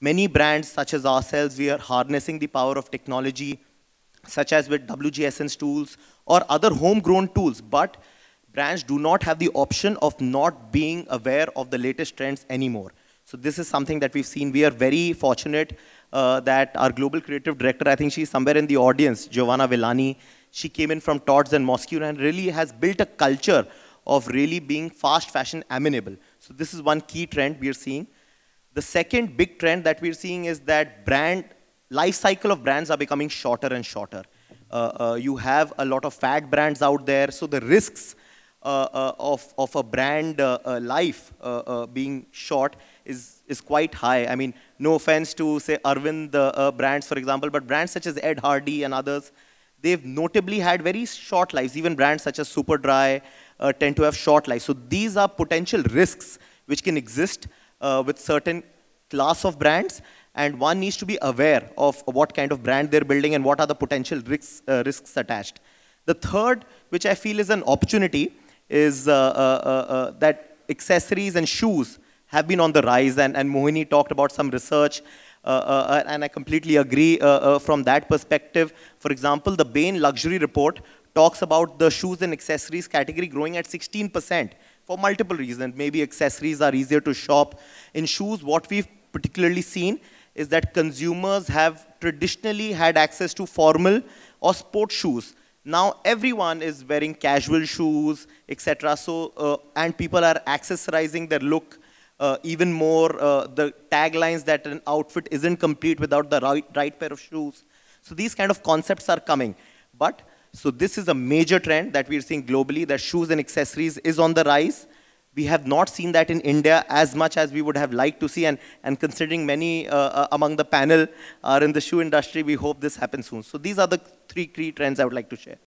Many brands such as ourselves, we are harnessing the power of technology, such as with WGSN's tools or other homegrown tools, but brands do not have the option of not being aware of the latest trends anymore. So this is something that we've seen. We are very fortunate uh, that our global creative director, I think she's somewhere in the audience, Giovanna Villani, she came in from Tods and Moscow and really has built a culture of really being fast fashion amenable. So this is one key trend we are seeing. The second big trend that we're seeing is that brand life cycle of brands are becoming shorter and shorter. Uh, uh, you have a lot of fad brands out there, so the risks uh, uh of, of a brand uh, uh, life being short is, is quite high. I mean, no offense to, say, Arvind uh, brands, for example, but brands such as Ed Hardy and others, they've notably had very short lives. Even brands such as Superdry tend to have short lives. So these are potential risks which can exist uh, with certain class of brands and one needs to be aware of what kind of brand they're building and what are the potential risks, uh, risks attached. The third, which I feel is an opportunity, is uh, uh, uh, that accessories and shoes have been on the rise and, and Mohini talked about some research uh, uh, and I completely agree uh, from that perspective. For example, the Bain Luxury Report talks about the shoes and accessories category growing at 16% for multiple reasons. Maybe accessories are easier to shop. In shoes, what we've particularly seen is that consumers have traditionally had access to formal or sport shoes. Now everyone is wearing casual shoes, etc. So, uh, and people are accessorizing their look uh, even more. Uh, the taglines that an outfit isn't complete without the right, right pair of shoes. So these kind of concepts are coming. But so this is a major trend that we're seeing globally, that shoes and accessories is on the rise. We have not seen that in India as much as we would have liked to see, and, and considering many uh, uh among the panel are in the shoe industry, we hope this happens soon. So these are the three key trends I would like to share.